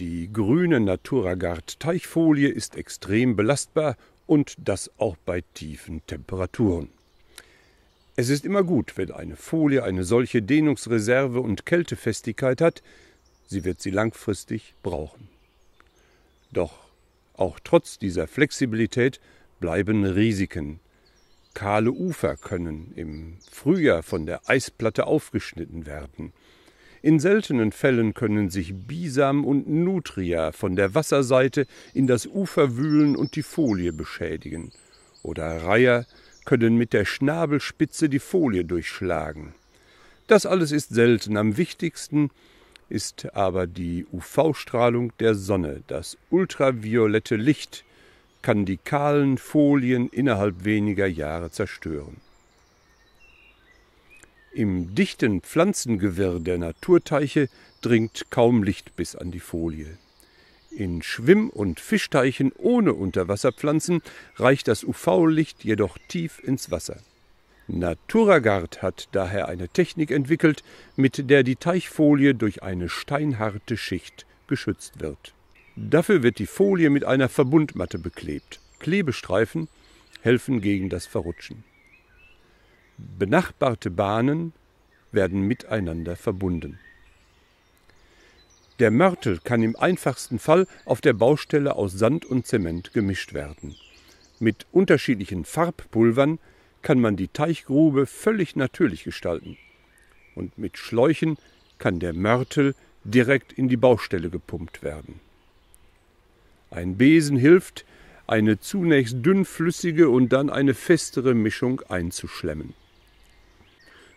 Die grüne Naturagard-Teichfolie ist extrem belastbar und das auch bei tiefen Temperaturen. Es ist immer gut, wenn eine Folie eine solche Dehnungsreserve und Kältefestigkeit hat, sie wird sie langfristig brauchen. Doch auch trotz dieser Flexibilität bleiben Risiken. Kahle Ufer können im Frühjahr von der Eisplatte aufgeschnitten werden. In seltenen Fällen können sich Bisam und Nutria von der Wasserseite in das Ufer wühlen und die Folie beschädigen. Oder Reiher können mit der Schnabelspitze die Folie durchschlagen. Das alles ist selten. Am wichtigsten ist aber die UV-Strahlung der Sonne. Das ultraviolette Licht kann die kahlen Folien innerhalb weniger Jahre zerstören. Im dichten Pflanzengewirr der Naturteiche dringt kaum Licht bis an die Folie. In Schwimm- und Fischteichen ohne Unterwasserpflanzen reicht das UV-Licht jedoch tief ins Wasser. Naturagard hat daher eine Technik entwickelt, mit der die Teichfolie durch eine steinharte Schicht geschützt wird. Dafür wird die Folie mit einer Verbundmatte beklebt. Klebestreifen helfen gegen das Verrutschen. Benachbarte Bahnen werden miteinander verbunden. Der Mörtel kann im einfachsten Fall auf der Baustelle aus Sand und Zement gemischt werden. Mit unterschiedlichen Farbpulvern kann man die Teichgrube völlig natürlich gestalten. Und mit Schläuchen kann der Mörtel direkt in die Baustelle gepumpt werden. Ein Besen hilft, eine zunächst dünnflüssige und dann eine festere Mischung einzuschlemmen.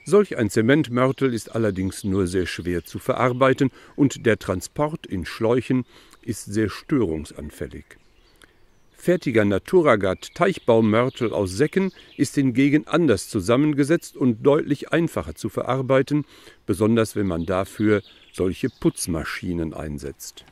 Solch ein Zementmörtel ist allerdings nur sehr schwer zu verarbeiten und der Transport in Schläuchen ist sehr störungsanfällig. Fertiger Naturagat Teichbaumörtel aus Säcken ist hingegen anders zusammengesetzt und deutlich einfacher zu verarbeiten, besonders wenn man dafür solche Putzmaschinen einsetzt.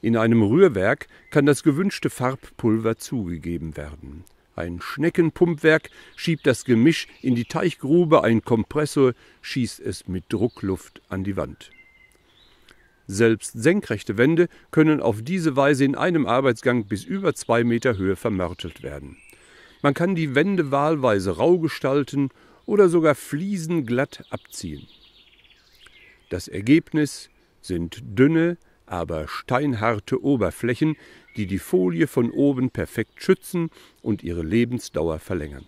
In einem Rührwerk kann das gewünschte Farbpulver zugegeben werden. Ein Schneckenpumpwerk schiebt das Gemisch in die Teichgrube, ein Kompressor schießt es mit Druckluft an die Wand. Selbst senkrechte Wände können auf diese Weise in einem Arbeitsgang bis über zwei Meter Höhe vermörtelt werden. Man kann die Wände wahlweise rau gestalten oder sogar fliesenglatt abziehen. Das Ergebnis sind dünne, aber steinharte Oberflächen, die die Folie von oben perfekt schützen und ihre Lebensdauer verlängern.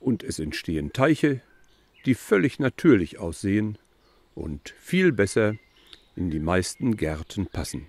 Und es entstehen Teiche, die völlig natürlich aussehen und viel besser in die meisten Gärten passen.